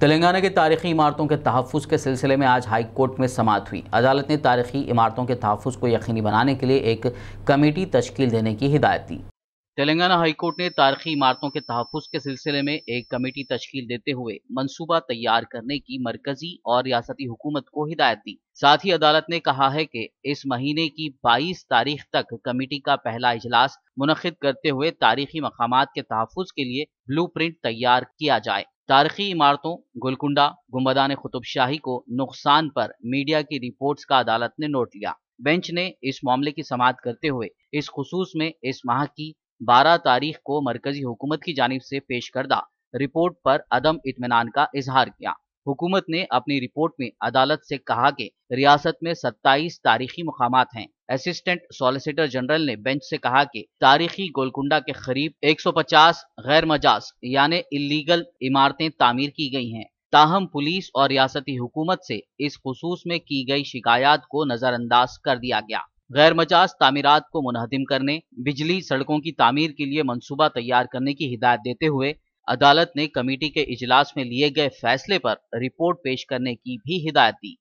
तेलंगाना के तारीखी इमारतों के तहफ़ के सिलसिले में आज हाई कोर्ट में समात हुई अदालत ने तारीखी इमारतों के तहफ़ को यकीनी बनाने के लिए एक कमेटी तश्कील देने की हिदायत दी तेलंगाना हाईकोर्ट ने तारीखी इमारतों के तहफ़ के सिलसिले में एक कमेटी तश्कील देते हुए मनसूबा तैयार करने की मरकजी और रियासती हुकूमत को हिदायत दी साथ ही अदालत ने कहा है कि इस महीने की बाईस तारीख तक कमेटी का पहला इजलास मुनद करते हुए तारीखी मकाम के तहफ़ के लिए ब्लू तैयार किया जाए तारीखी इमारतों गुलकुंडा गुमबदान खुतुब शाही को नुकसान पर मीडिया की रिपोर्ट्स का अदालत ने नोट लिया बेंच ने इस मामले की समाप्त करते हुए इस खसूस में इस माह की 12 तारीख को मरकजी हुकूमत की जानब से पेश करदा रिपोर्ट पर अदम इतमान का इजहार किया हुकूमत ने अपनी रिपोर्ट में अदालत से कहा कि रियासत में 27 तारीखी मकाम हैं असिस्टेंट सॉलिसिटर जनरल ने बेंच से कहा कि तारीखी गोलकुंडा के करीब 150 गैर मजाज यानी इलीगल इमारतें तामीर की गई हैं ताहम पुलिस और रियासती हुकूमत से इस खसूस में की गई शिकायत को नज़रअंदाज कर दिया गया गैर मजाज तामीरत को मुनहदम करने बिजली सड़कों की तामीर के लिए मनसूबा तैयार करने की हिदायत देते हुए अदालत ने कमेटी के इजलास में लिए गए फैसले पर रिपोर्ट पेश करने की भी हिदायत दी